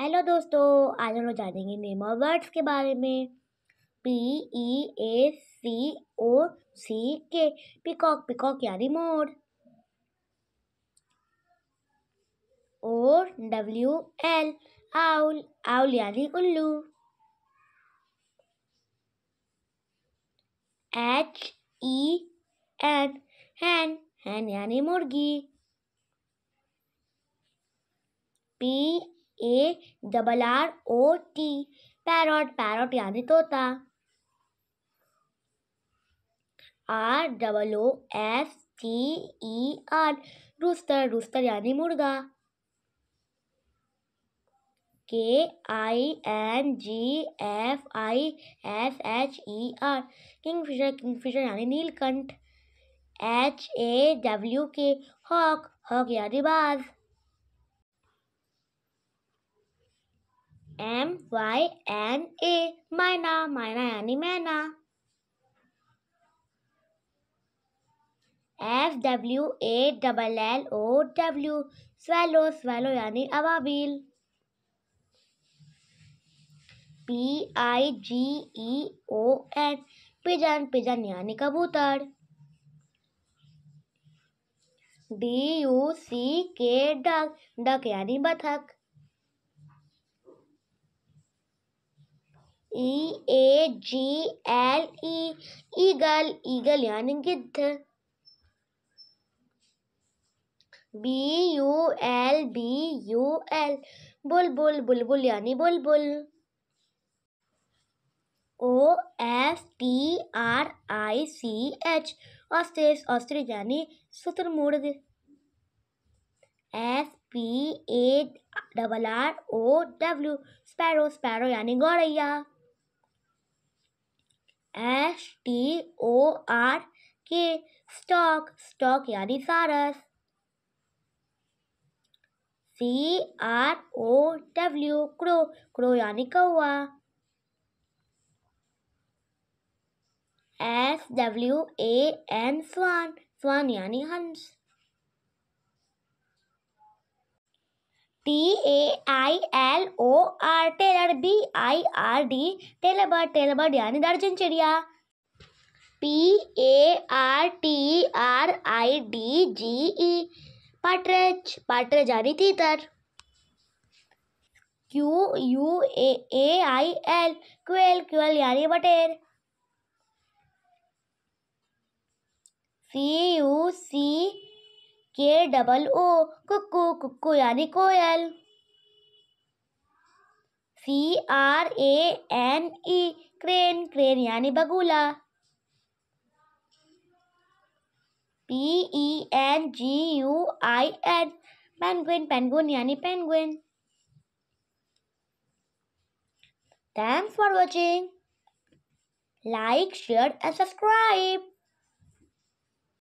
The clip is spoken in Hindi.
हेलो दोस्तों आज हम लोग जानेंगे नेम ऑफ वर्ड्स के बारे में पी ई ए सी ओ सी के पिकॉक पिकॉक यानी मोर O W L owl owl यानी उल्लू H E N hen hen यानी मुर्गी P A double R O T parrot parrot यानी तोता R double O S T E R rooster rooster यानी मुर्गा K I N G F I S H E R kingfisher kingfisher यानी नीलकंठ H A W K hawk hawk यानी बाज़ एम वाई एन ए मायना मायना यानी मैना F W A double L O W swallow swallow यानी अबाबिल P I G E O N pigeon pigeon यानी कबूतर D U C K duck duck यानी बथक E A G L E eagle eagle यानी गिद्ध B U L B U L बुल बुलबुल यानी बुलबुल O S T R I C H ostrich ostrich यानी मुर्ग S P A double R O W sparrow sparrow यानी गौरैया S T O R K stork stork यानी सारस C R O W crow crow यानी कौआ S W A N swan swan यानी हंस T A I L O R tailor B I R D tailor bird tailor यानी दर्जन चिड़िया P A R T R I D G E partridge partridge यानी तीतर Q U A A I L quail quail यानी बटेर सी यू सी के डबल ओ कुक्कू कुक्कू यानी कोयल C R A N E crane crane यानी बगुला P E N G U I N penguin penguin यानी penguin thanks for watching like share and subscribe